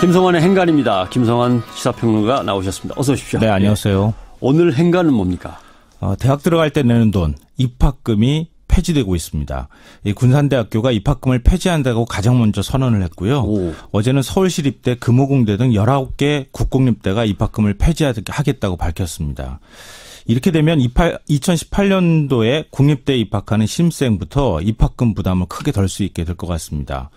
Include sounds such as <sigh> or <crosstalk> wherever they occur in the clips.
김성환의 행간입니다. 김성환 시사평론가 나오셨습니다. 어서 오십시오. 네, 안녕하세요. 예. 오늘 행간은 뭡니까? 어, 대학 들어갈 때 내는 돈, 입학금이 폐지되고 있습니다. 이 군산대학교가 입학금을 폐지한다고 가장 먼저 선언을 했고요. 오. 어제는 서울시립대, 금호공대 등 19개 국공립대가 입학금을 폐지하겠다고 밝혔습니다. 이렇게 되면 2018년도에 국립대에 입학하는 신입생부터 입학금 부담을 크게 덜 수 있게 될 것 같습니다.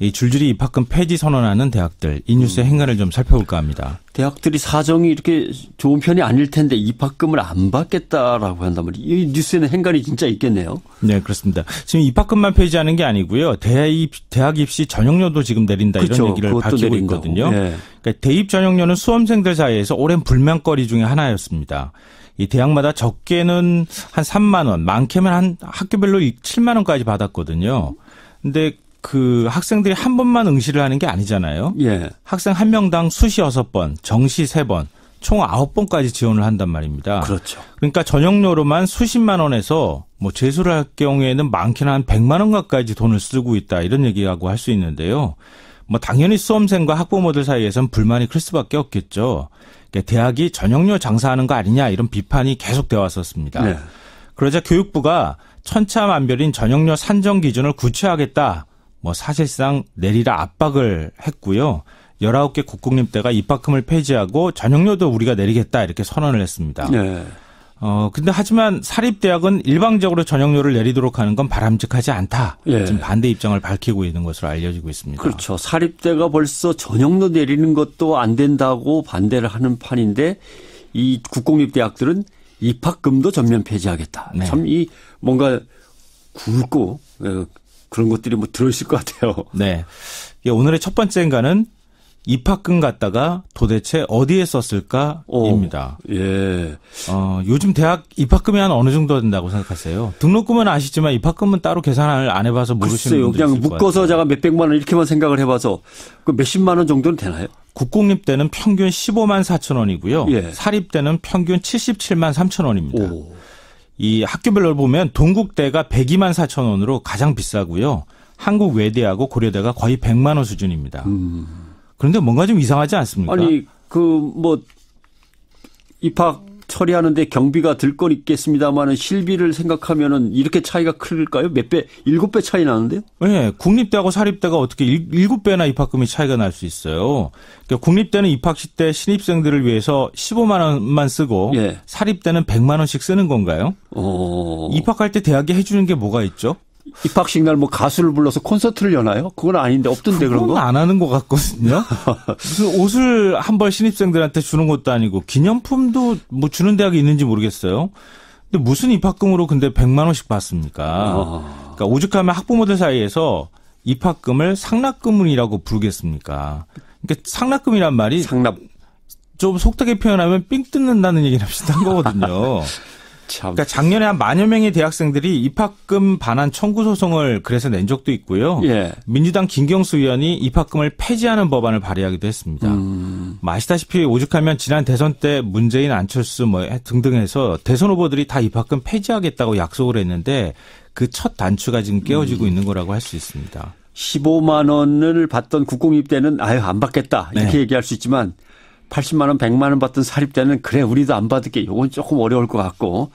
이 줄줄이 입학금 폐지 선언하는 대학들 이 뉴스의 음. 행간을 좀 살펴볼까 합니다. 대학들이 사정이 이렇게 좋은 편이 아닐 텐데 입학금을 안 받겠다라고 한다면 이 뉴스에는 행간이 진짜 있겠네요. 네, 그렇습니다. 지금 입학금만 폐지하는 게 아니고요. 대입, 대학 입시 전형료도 지금 내린다 그렇죠. 이런 얘기를 밝히고 있거든요. 네. 그러니까 대입 전형료는 수험생들 사이에서 오랜 불만거리 중에 하나였습니다. 이 대학마다 적게는 한 3만 원, 많게는 한 학교별로 7만 원까지 받았거든요. 근데 그 학생들이 한 번만 응시를 하는 게 아니잖아요. 예. 학생 한 명당 수시 여섯 번, 정시 세 번, 총 아홉 번까지 지원을 한단 말입니다. 그렇죠. 그러니까 전형료로만 수십만 원에서 뭐 재수를 할 경우에는 많게는 한 100만 원 가까이 돈을 쓰고 있다 이런 얘기하고 할 수 있는데요. 뭐 당연히 수험생과 학부모들 사이에선 불만이 클 수밖에 없겠죠. 그러니까 대학이 전형료 장사하는 거 아니냐 이런 비판이 계속 되어 왔었습니다. 네. 그러자 교육부가 천차만별인 전형료 산정 기준을 구체화하겠다 뭐 사실상 내리라 압박을 했고요. 19개 국공립대가 입학금을 폐지하고 전형료도 우리가 내리겠다 이렇게 선언을 했습니다. 네. 어, 근데 하지만 사립대학은 일방적으로 전형료를 내리도록 하는 건 바람직하지 않다. 예. 지금 반대 입장을 밝히고 있는 것으로 알려지고 있습니다. 그렇죠. 사립대가 벌써 전형료 내리는 것도 안 된다고 반대를 하는 판인데 이 국공립대학들은 입학금도 전면 폐지하겠다. 네. 참이 뭔가 굵고 어, 그런 것들이 뭐 들어있을 것 같아요. <laughs> 네. 오늘의 첫 번째인가는 입학금 갔다가 도대체 어디에 썼을까입니다. 오, 예. 어, 요즘 대학 입학금이 한 어느 정도 된다고 생각하세요? 등록금은 아시지만 입학금은 따로 계산을 안 해봐서 모르시는 분들 있을 그냥 묶어서 제가 몇 백만 원 이렇게만 생각을 해봐서 그 몇십만 원 정도는 되나요? 국공립 때는 평균 15만 4천 원이고요. 예. 사립 때는 평균 77만 3천 원입니다. 오. 이 학교별로 보면 동국대가 102만 4천 원으로 가장 비싸고요. 한국 외대하고 고려대가 거의 100만 원 수준입니다. 음. 그런데 뭔가 좀 이상하지 않습니까? 아니, 그 뭐 입학 처리하는데 경비가 들 건 있겠습니다만은 실비를 생각하면은 이렇게 차이가 클까요? 몇 배, 일곱 배 차이 나는데요? 네, 국립대하고 사립대가 어떻게 일곱 배나 입학금이 차이가 날 수 있어요. 그러니까 국립대는 입학식 때 신입생들을 위해서 15만 원만 쓰고 예. 사립대는 100만 원씩 쓰는 건가요? 오. 어. 입학할 때 대학이 해주는 게 뭐가 있죠? 입학식 날 뭐 가수를 불러서 콘서트를 여나요? 그건 아닌데 없던데 그런 거? 건안 하는 것 같거든요. <laughs> 무슨 옷을 한 벌 신입생들한테 주는 것도 아니고 기념품도 뭐 주는 대학이 있는지 모르겠어요. 근데 무슨 입학금으로 근데 100만 원씩 받습니까? 아. 그러니까 오죽하면 학부모들 사이에서 입학금을 상납금이라고 부르겠습니까? 그러니까 상납금이란 말이 상납 좀 속되게 표현하면 삥 뜯는다는 얘기를 비슷한 거거든요. <laughs> 참. 그러니까 작년에 한 만여 명의 대학생들이 입학금 반환 청구 소송을 그래서 낸 적도 있고요. 예. 민주당 김경수 의원이 입학금을 폐지하는 법안을 발의하기도 했습니다. 음. 아시다시피 오죽하면 지난 대선 때 문재인, 안철수 뭐 등등해서 대선 후보들이 다 입학금 폐지하겠다고 약속을 했는데 그 첫 단추가 지금 깨어지고 음. 있는 거라고 할 수 있습니다. 15만 원을 받던 국공립 대는 아유 안 받겠다 이렇게 네. 얘기할 수 있지만 80만 원, 100만 원 받던 사립대는 그래 우리도 안 받을게. 요건 조금 어려울 것 같고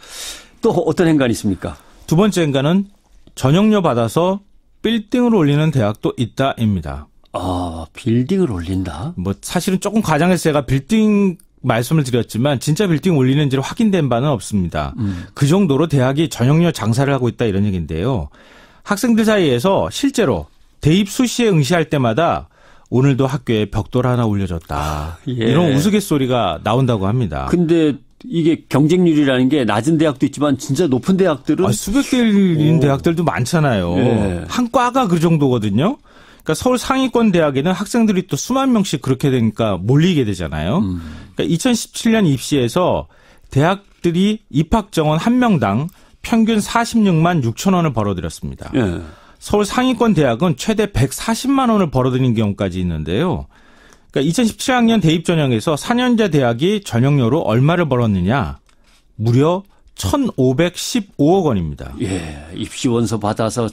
또 어떤 행간이 있습니까? 두 번째 행간은 전형료 받아서 빌딩을 올리는 대학도 있다입니다. 아, 빌딩을 올린다? 뭐 사실은 조금 과장해서 제가 빌딩 말씀을 드렸지만 진짜 빌딩 올리는지 를 확인된 바는 없습니다. 음. 그 정도로 대학이 전형료 장사를 하고 있다 이런 얘기인데요. 학생들 사이에서 실제로 대입 수시에 응시할 때마다 오늘도 학교에 벽돌 하나 올려졌다. 아, 예. 이런 우스갯소리가 나온다고 합니다. 근데 이게 경쟁률이라는 게 낮은 대학도 있지만 진짜 높은 대학들은 아, 수백 대인 대학들도 많잖아요. 예. 한 과가 그 정도거든요. 그러니까 서울 상위권 대학에는 학생들이 또 수만 명씩 그렇게 되니까 몰리게 되잖아요. 음. 그러니까 2017년 입시에서 대학들이 입학 정원 한 명당 평균 46만 6천 원을 벌어들였습니다. 예. 서울 상위권 대학은 최대 140만 원을 벌어들인 경우까지 있는데요. 그러니까 2017학년 대입 전형에서 4년제 대학이 전형료로 얼마를 벌었느냐? 무려 1,515억 원입니다. 예, 입시 원서 받아서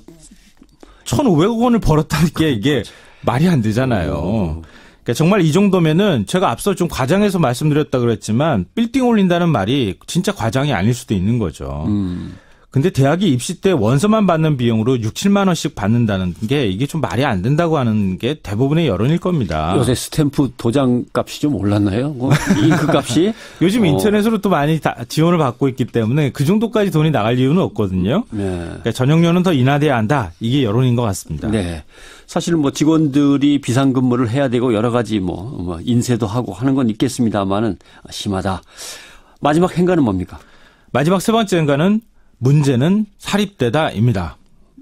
1,500억 원을 벌었다는 게 이게 그렇죠. 말이 안 되잖아요. 음. 그러니까 정말 이 정도면은 제가 앞서 좀 과장해서 말씀드렸다 그랬지만 빌딩 올린다는 말이 진짜 과장이 아닐 수도 있는 거죠. 음. 근데 대학이 입시 때 원서만 받는 비용으로 6, 7만 원씩 받는다는 게 이게 좀 말이 안 된다고 하는 게 대부분의 여론일 겁니다. 요새 스탬프 도장 값이 좀 올랐나요? 뭐, 잉크 값이? <laughs> 요즘 어. 인터넷으로 또 많이 지원을 받고 있기 때문에 그 정도까지 돈이 나갈 이유는 없거든요. 네. 그러니까 전형료는 더 인하돼야 한다. 이게 여론인 것 같습니다. 네. 사실은 뭐 직원들이 비상근무를 해야 되고 여러 가지 뭐, 뭐 인쇄도 하고 하는 건 있겠습니다만은 심하다. 마지막 행가는 뭡니까? 마지막 세 번째 행가는 문제는 사립대다입니다.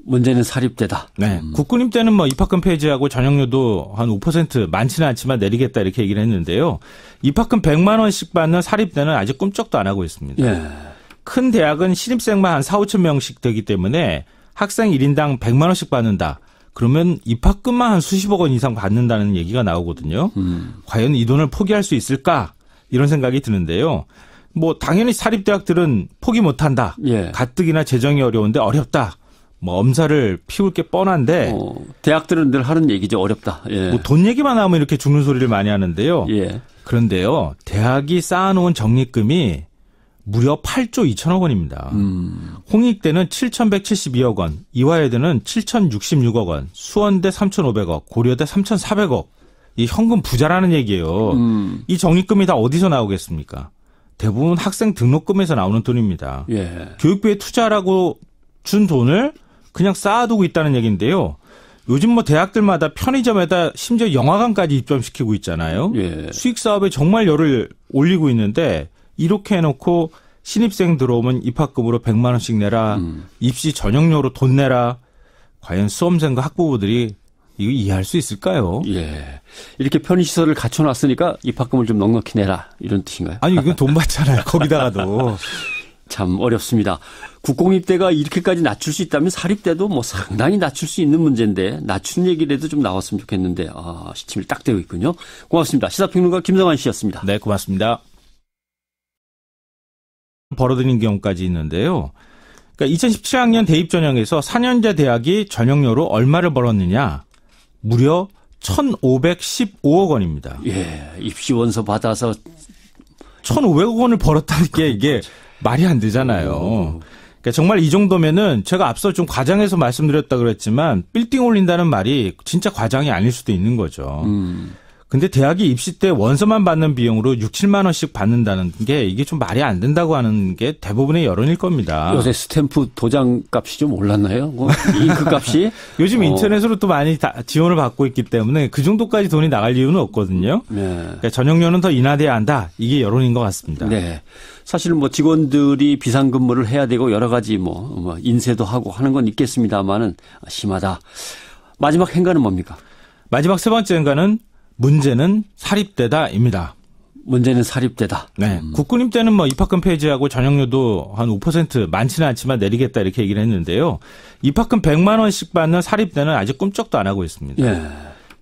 문제는 사립대다. 네. 음. 국군 임대는뭐 입학금 폐지하고 전형료도 한 5% 많지는 않지만 내리겠다 이렇게 얘기를 했는데요. 입학금 100만 원씩 받는 사립대는 아직 꿈쩍도 안 하고 있습니다. 예. 큰 대학은 신입생만 한 4, 5천 명씩 되기 때문에 학생 1인당 100만 원씩 받는다. 그러면 입학금만 한 수십억 원 이상 받는다는 얘기가 나오거든요. 음. 과연 이 돈을 포기할 수 있을까? 이런 생각이 드는데요. 뭐 당연히 사립 대학들은 포기 못 한다. 예. 가뜩이나 재정이 어려운데 어렵다. 뭐 엄살을 피울 게 뻔한데 어, 대학들은 늘 하는 얘기죠 어렵다. 예. 뭐돈 얘기만 하면 이렇게 죽는 소리를 많이 하는데요. 예. 그런데요 대학이 쌓아놓은 적립금이 무려 8조 2천억 원입니다. 음. 홍익대는 7,172억 원, 이화여대는 7,066억 원, 수원대 3,500억, 고려대 3,400억. 이 현금 부자라는 얘기예요. 음. 이 적립금이 다 어디서 나오겠습니까? 대부분 학생 등록금에서 나오는 돈입니다. 예. 교육비에 투자라고 준 돈을 그냥 쌓아두고 있다는 얘기인데요. 요즘 뭐 대학들마다 편의점에다 심지어 영화관까지 입점시키고 있잖아요. 예. 수익 사업에 정말 열을 올리고 있는데 이렇게 해놓고 신입생 들어오면 입학금으로 100만 원씩 내라, 음. 입시 전형료로 돈 내라. 과연 수험생과 학부모들이 이거 이해할 수 있을까요? 예. 이렇게 편의시설을 갖춰놨으니까 입학금을 좀 넉넉히 내라. 이런 뜻인가요? 아니, 이건 돈 받잖아요. 거기다가도. <laughs> 참 어렵습니다. 국공립대가 이렇게까지 낮출 수 있다면 사립대도 뭐 상당히 낮출 수 있는 문제인데 낮춘 얘기라도 좀 나왔으면 좋겠는데 아 시침이 딱 되고 있군요. 고맙습니다. 시사평론가 김성환 씨였습니다. 네, 고맙습니다. 벌어드는 경우까지 있는데요. 그러니까 2017학년 대입 전형에서 4년제 대학이 전형료로 얼마를 벌었느냐 무려 1,515억 원입니다. 예, 입시 원서 받아서 1,500억 원을 벌었다는 게 이게 그렇죠. 말이 안 되잖아요. 음. 그러니까 정말 이 정도면은 제가 앞서 좀 과장해서 말씀드렸다 그랬지만 빌딩 올린다는 말이 진짜 과장이 아닐 수도 있는 거죠. 음. 근데 대학이 입시 때 원서만 받는 비용으로 6, 7만 원씩 받는다는 게 이게 좀 말이 안 된다고 하는 게 대부분의 여론일 겁니다. 요새 스탬프 도장 값이 좀 올랐나요? 뭐, 잉크 값이? <laughs> 요즘 어. 인터넷으로 또 많이 지원을 받고 있기 때문에 그 정도까지 돈이 나갈 이유는 없거든요. 네. 그러니까 전형료는 더 인하돼야 한다. 이게 여론인 것 같습니다. 네. 사실 뭐 직원들이 비상근무를 해야 되고 여러 가지 뭐, 뭐 인쇄도 하고 하는 건 있겠습니다만은 심하다. 마지막 행가는 뭡니까? 마지막 세 번째 행가는 문제는 사립대다입니다. 문제는 사립대다. 네. 음. 국군임 때는 뭐 입학금 폐지하고 전형료도 한 5% 많지는 않지만 내리겠다 이렇게 얘기를 했는데요. 입학금 100만 원씩 받는 사립대는 아직 꿈쩍도 안 하고 있습니다. 예.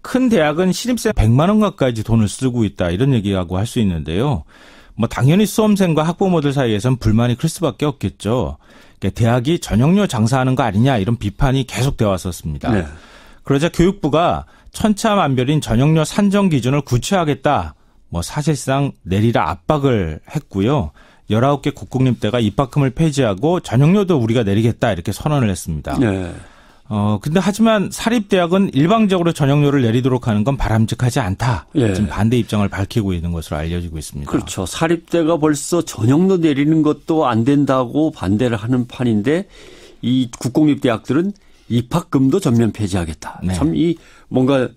큰 대학은 신입생 100만 원 가까이 돈을 쓰고 있다 이런 얘기하고 할 수 있는데요. 뭐 당연히 수험생과 학부모들 사이에선 불만이 클 수밖에 없겠죠. 그러니까 대학이 전형료 장사하는 거 아니냐 이런 비판이 계속 되어 왔었습니다. 네. 그러자 교육부가 천차만별인 전형료 산정 기준을 구체화하겠다. 뭐 사실상 내리라 압박을 했고요. 19개 국공립대가 입학금을 폐지하고 전형료도 우리가 내리겠다 이렇게 선언을 했습니다. 네. 어, 근데 하지만 사립대학은 일방적으로 전형료를 내리도록 하는 건 바람직하지 않다. 예. 지금 반대 입장을 밝히고 있는 것으로 알려지고 있습니다. 그렇죠. 사립대가 벌써 전형료 내리는 것도 안 된다고 반대를 하는 판인데 이 국공립대학들은 입학금도 전면 폐지하겠다. 네. 참이 뭔가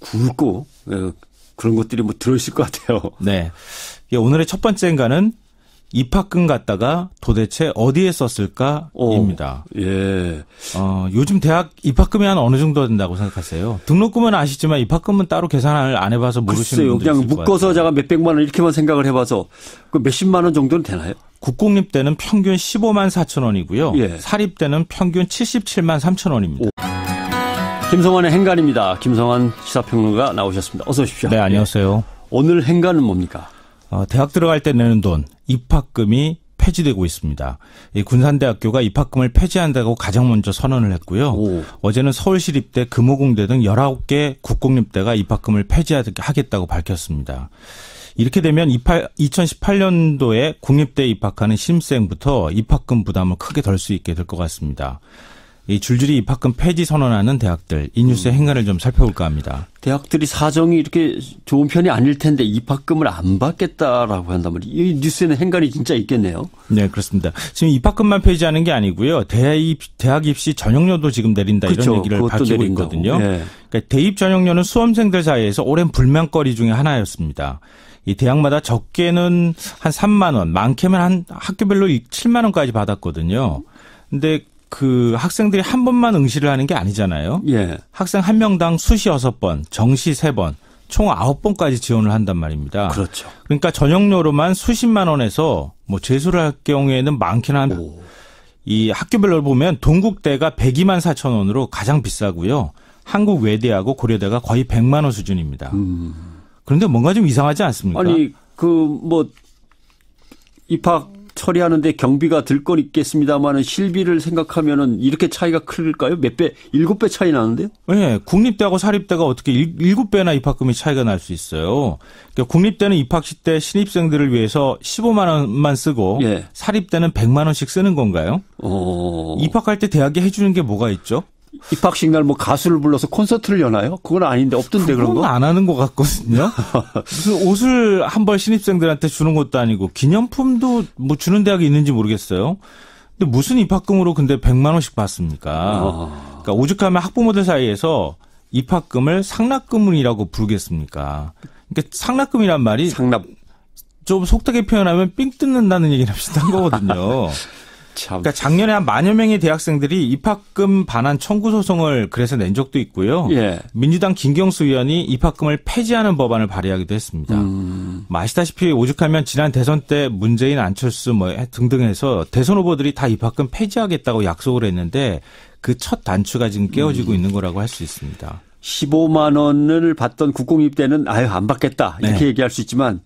굵고 어, 그런 것들이 뭐 들어있을 것 같아요. <laughs> 네. 예, 오늘의 첫 번째인가는 입학금 갔다가 도대체 어디에 썼을까입니다. 예. 어, 요즘 대학 입학금이 한 어느 정도 된다고 생각하세요? 등록금은 아시지만 입학금은 따로 계산을 안 해봐서 모르시는 글쎄요, 분들 있을 그냥 묶어서 제가 몇백만 원 이렇게만 생각을 해봐서 그 몇십만 원 정도는 되나요? 국공립 때는 평균 15만 4천 원이고요. 예. 사립 때는 평균 77만 3천 원입니다. 김성환의 행간입니다. 김성환 시사평론가 나오셨습니다. 어서 오십시오. 네, 안녕하세요. 예. 오늘 행간은 뭡니까? 어, 대학 들어갈 때 내는 돈, 입학금이 폐지되고 있습니다. 군산대학교가 입학금을 폐지한다고 가장 먼저 선언을 했고요. 오. 어제는 서울시립대, 금호공대 등 19개 국공립대가 입학금을 폐지하겠다고 밝혔습니다. 이렇게 되면 2018년도에 국립대 에 입학하는 신생부터 입학금 부담을 크게 덜 수 있게 될 것 같습니다. 이 줄줄이 입학금 폐지 선언하는 대학들 이 뉴스의 음. 행간을 좀 살펴볼까 합니다. 대학들이 사정이 이렇게 좋은 편이 아닐 텐데 입학금을 안 받겠다라고 한단 말이에요. 이 뉴스에는 행간이 진짜 있겠네요. 네, 그렇습니다. 지금 입학금만 폐지하는 게 아니고요. 대입, 대학 입시 전형료도 지금 내린다 그렇죠. 이런 얘기를 밝히고 내린다고. 있거든요. 네. 그러니까 대입 전형료는 수험생들 사이에서 오랜 불만거리 중에 하나였습니다. 이 대학마다 적게는 한 3만 원, 많게는 한 학교별로 7만 원까지 받았거든요. 근데 그 학생들이 한 번만 응시를 하는 게 아니잖아요. 예. 학생 한 명당 수시 6번, 정시 3번, 총 9번까지 지원을 한단 말입니다. 그렇죠. 그러니까 전형료로만 수십만 원에서 뭐 재수를 할 경우에는 많긴 한 오. 이 학교별로 보면 동국대가 102만 4천 원으로 가장 비싸고요. 한국외대하고 고려대가 거의 100만 원 수준입니다. 음. 그런데 뭔가 좀 이상하지 않습니까? 아니 그 뭐 입학 처리하는데 경비가 들 건 있겠습니다만은 실비를 생각하면은 이렇게 차이가 클까요? 몇 배, 일곱 배 차이 나는데요? 예, 네, 국립대하고 사립대가 어떻게 일곱 배나 입학금이 차이가 날 수 있어요. 그러니까 국립대는 입학식 때 신입생들을 위해서 15만 원만 쓰고 예. 사립대는 100만 원씩 쓰는 건가요? 오. 어. 입학할 때 대학이 해주는 게 뭐가 있죠? 입학식 날 뭐 가수를 불러서 콘서트를 여나요? 그건 아닌데 없던데 그런 거? 안 하는 것 같거든요. 무슨 옷을 한 벌 신입생들한테 주는 것도 아니고 기념품도 뭐 주는 대학이 있는지 모르겠어요. 근데 무슨 입학금으로 근데 100만 원씩 받습니까? 어. 그러니까 오죽하면 학부모들 사이에서 입학금을 상납금이라고 부르겠습니까? 그러니까 상납금이란 말이 상납 좀 속되게 표현하면 삥 뜯는다는 얘기랑 비슷한 거거든요. <laughs> 참. 그러니까 작년에 한 만여 명의 대학생들이 입학금 반환 청구 소송을 그래서 낸 적도 있고요. 예. 민주당 김경수 의원이 입학금을 폐지하는 법안을 발의하기도 했습니다. 음. 아시다시피 오죽하면 지난 대선 때 문재인, 안철수 뭐 등등해서 대선 후보들이 다 입학금 폐지하겠다고 약속을 했는데 그 첫 단추가 지금 깨어지고 음. 있는 거라고 할 수 있습니다. 15만 원을 받던 국공립 때는 아유 안 받겠다 이렇게 네. 얘기할 수 있지만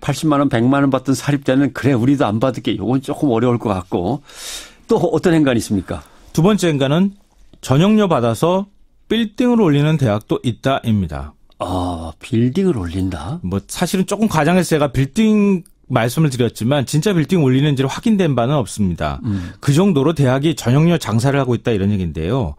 80만 원, 100만 원 받던 사립대는 그래 우리도 안 받을게. 요건 조금 어려울 것 같고 또 어떤 행간이 있습니까? 두 번째 행간은 전형료 받아서 빌딩을 올리는 대학도 있다입니다. 아, 빌딩을 올린다? 뭐 사실은 조금 과장해서 제가 빌딩 말씀을 드렸지만 진짜 빌딩 올리는지를 확인된 바는 없습니다. 음. 그 정도로 대학이 전형료 장사를 하고 있다 이런 얘기인데요.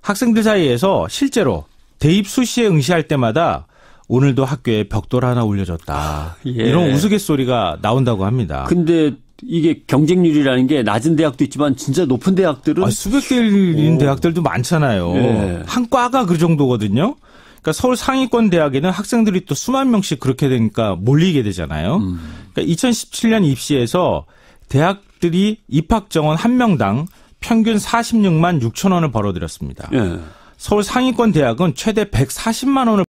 학생들 사이에서 실제로 대입 수시에 응시할 때마다 오늘도 학교에 벽돌 하나 올려졌다 예. 이런 우스갯소리가 나온다고 합니다. 근데 이게 경쟁률이라는 게 낮은 대학도 있지만 진짜 높은 대학들은 아, 수백 개인 대학들도 많잖아요. 예. 한 과가 그 정도거든요. 그러니까 서울 상위권 대학에는 학생들이 또 수만 명씩 그렇게 되니까 몰리게 되잖아요. 음. 그러니까 2017년 입시에서 대학들이 입학 정원 한 명당 평균 46만 6천 원을 벌어들였습니다. 예. 서울 상위권 대학은 최대 140만 원을